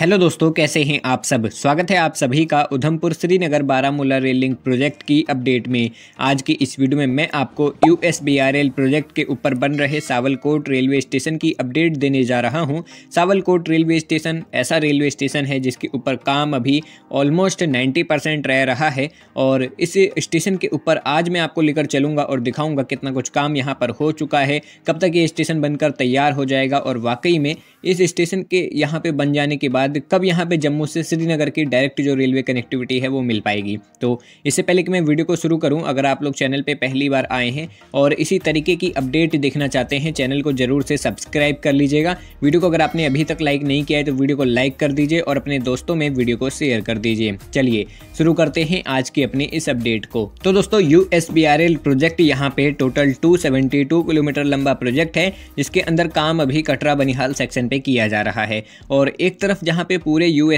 hello दोस्तों कैसे हैं आप सब स्वागत है आप सभी का Udhampur Srinagar Baramulla rail link project की अपडेट में आज की इस वीडियो में मैं आपको यू एस प्रोजेक्ट के ऊपर बन रहे सावलकोट रेलवे स्टेशन की अपडेट देने जा रहा हूं सावलकोट रेलवे स्टेशन ऐसा रेलवे स्टेशन है जिसके ऊपर काम अभी ऑलमोस्ट नाइन्टी रह रहा है और इस स्टेशन के ऊपर आज मैं आपको लेकर चलूँगा और दिखाऊँगा कितना कुछ काम यहाँ पर हो चुका है कब तक ये स्टेशन बनकर तैयार हो जाएगा और वाकई में इस स्टेशन के यहाँ पर बन जाने के बाद बाद कब यहाँ पे जम्मू से श्रीनगर की डायरेक्ट जो रेलवे कनेक्टिविटी है वो मिल पाएगी तो इससे पहले कि मैं वीडियो को शुरू करूँ अगर आप लोग चैनल पर पहली बार आए हैं और इसी तरीके की अपडेट देखना चाहते हैं चैनल को ज़रूर से सब्सक्राइब कर लीजिएगा वीडियो को अगर आपने अभी तक लाइक नहीं किया है तो वीडियो को लाइक कर दीजिए और अपने दोस्तों में वीडियो को शेयर कर दीजिए चलिए शुरू करते हैं आज की अपनी इस अपडेट को तो दोस्तों यू प्रोजेक्ट यहाँ पे टोटल 272 किलोमीटर लंबा प्रोजेक्ट है जिसके अंदर काम अभी कटरा बनिहाल सेक्शन पे किया जा रहा है और एक तरफ जहाँ यहाँ पे पूरे यू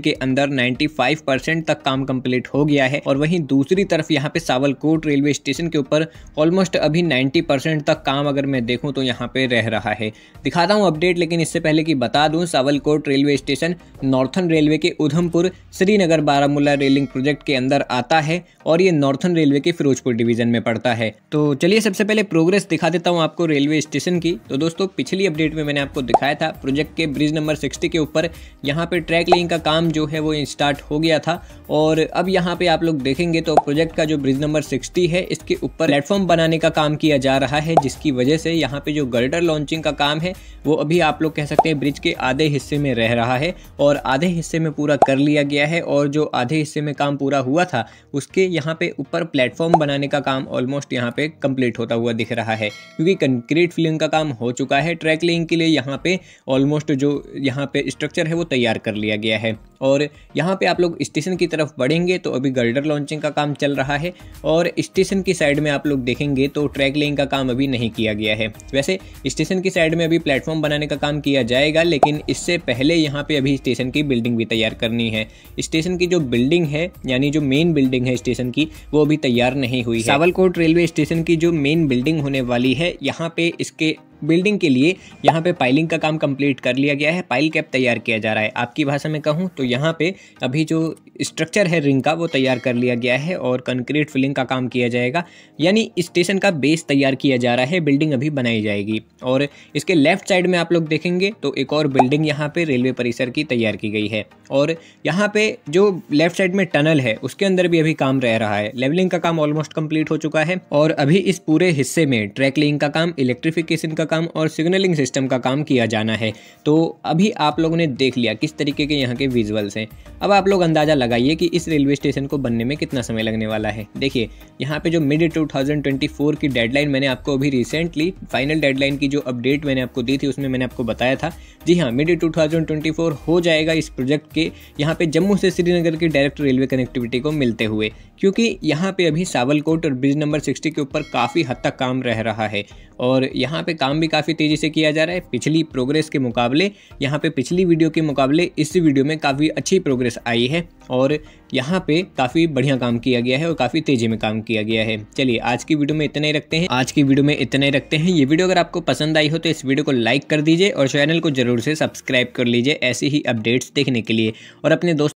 के अंदर 95 परसेंट तक काम कंप्लीट हो गया है और वहीं दूसरी तरफ यहाँ पे सावलकोट रेलवे स्टेशन के ऊपर ऑलमोस्ट अभी 90 परसेंट तक काम अगर मैं देखूँ तो यहाँ पे रह रहा है दिखाता हूँ अपडेट लेकिन इससे पहले कि बता दूँ Sawalkote railway station northern railway के उधमपुर श्रीनगर बारामूला रेलिंग प्रोजेक्ट के अंदर आता है और ये नॉर्थन रेलवे के फिरोजपुर डिवीजन में पड़ता है तो चलिए सबसे पहले प्रोग्रेस दिखा देता हूँ आपको रेलवे स्टेशन की तो दोस्तों पिछली अपडेट में मैंने आपको दिखाया था प्रोजेक्ट के ब्रिज नंबर सिक्सटी के ऊपर यहाँ पे ट्रैक लेइंग का काम जो है वो स्टार्ट हो गया था और अब यहाँ पे आप लोग देखेंगे तो प्रोजेक्ट का जो ब्रिज नंबर 60 है इसके ऊपर प्लेटफॉर्म बनाने का काम किया जा रहा है जिसकी वजह से यहाँ पे जो गर्डर लॉन्चिंग का काम है वो अभी आप लोग कह सकते हैं ब्रिज के आधे हिस्से में रह रहा है और आधे हिस्से में पूरा कर लिया गया है और जो आधे हिस्से में काम पूरा हुआ था उसके यहाँ पे ऊपर प्लेटफॉर्म बनाने का काम ऑलमोस्ट यहाँ पे कंप्लीट होता हुआ दिख रहा है क्योंकि कंक्रीट फिलिंग का काम हो चुका है ट्रैक लेइंग के लिए यहाँ पे ऑलमोस्ट जो यहाँ पे स्ट्रक्चर है वो तैयार कर लिया गया है और यहाँ पे आप लोग स्टेशन की तरफ बढ़ेंगे तो अभी गर्डर लॉन्चिंग का काम चल रहा है और स्टेशन की साइड में आप लोग देखेंगे तो ट्रैक लेंग का काम अभी नहीं किया गया है वैसे स्टेशन की साइड में अभी प्लेटफॉर्म बनाने का काम किया जाएगा लेकिन इससे पहले यहाँ पे अभी स्टेशन की बिल्डिंग भी तैयार करनी है स्टेशन की जो बिल्डिंग है यानी जो मेन बिल्डिंग है स्टेशन की वो अभी तैयार नहीं हुई सावलकोट रेलवे स्टेशन की जो मेन बिल्डिंग होने वाली है यहाँ पे इसके बिल्डिंग के लिए यहाँ पे पाइलिंग का काम कंप्लीट कर लिया गया है पाइल कैप तैयार किया जा रहा है आपकी भाषा में कहूँ तो यहाँ पे अभी जो स्ट्रक्चर है रिंग का वो तैयार कर लिया गया है और कंक्रीट फिलिंग का काम किया जाएगा यानी स्टेशन का बेस तैयार किया जा रहा है बिल्डिंग अभी बनाई जाएगी और इसके लेफ्ट साइड में आप लोग देखेंगे तो एक और बिल्डिंग यहाँ पर रेलवे परिसर की तैयार की गई है और यहाँ पर जो लेफ्ट साइड में टनल है उसके अंदर भी अभी काम रह रहा है लेवलिंग का काम ऑलमोस्ट कम्प्लीट हो चुका है और अभी इस पूरे हिस्से में ट्रैक लिंग का काम इलेक्ट्रिफिकेशन का काम और सिग्नलिंग सिस्टम का काम किया जाना है तो अभी आप लोगों ने देख लिया किस तरीके के यहाँ के विजुअल्स हैं अब आप लोग अंदाज़ा लगा लगाइए कि इस रेलवे स्टेशन को बनने में कितना समय लगने वाला है देखिए यहाँ पे जो मिड 2024 की डेडलाइन मैंने आपको अभी रिसेंटली फाइनल डेडलाइन की जो अपडेट मैंने आपको दी थी उसमें मैंने आपको बताया था जी हाँ मिड 2024 हो जाएगा इस प्रोजेक्ट के यहाँ पे जम्मू से श्रीनगर की डायरेक्ट रेलवे कनेक्टिविटी को मिलते हुए क्योंकि यहाँ पे अभी सावलकोट और ब्रिज नंबर सिक्सटी के ऊपर काफ़ी हद तक काम रह रहा है और यहाँ पे काम भी काफ़ी तेज़ी से किया जा रहा है पिछली प्रोग्रेस के मुकाबले यहाँ पे पिछली वीडियो के मुकाबले इस वीडियो में काफ़ी अच्छी प्रोग्रेस आई है और और यहाँ पे काफ़ी बढ़िया काम किया गया है और काफ़ी तेज़ी में काम किया गया है चलिए आज की वीडियो में इतने ही रखते हैं आज की वीडियो में इतने ही रखते हैं ये वीडियो अगर आपको पसंद आई हो तो इस वीडियो को लाइक कर दीजिए और चैनल को जरूर से सब्सक्राइब कर लीजिए ऐसी ही अपडेट्स देखने के लिए और अपने दोस्त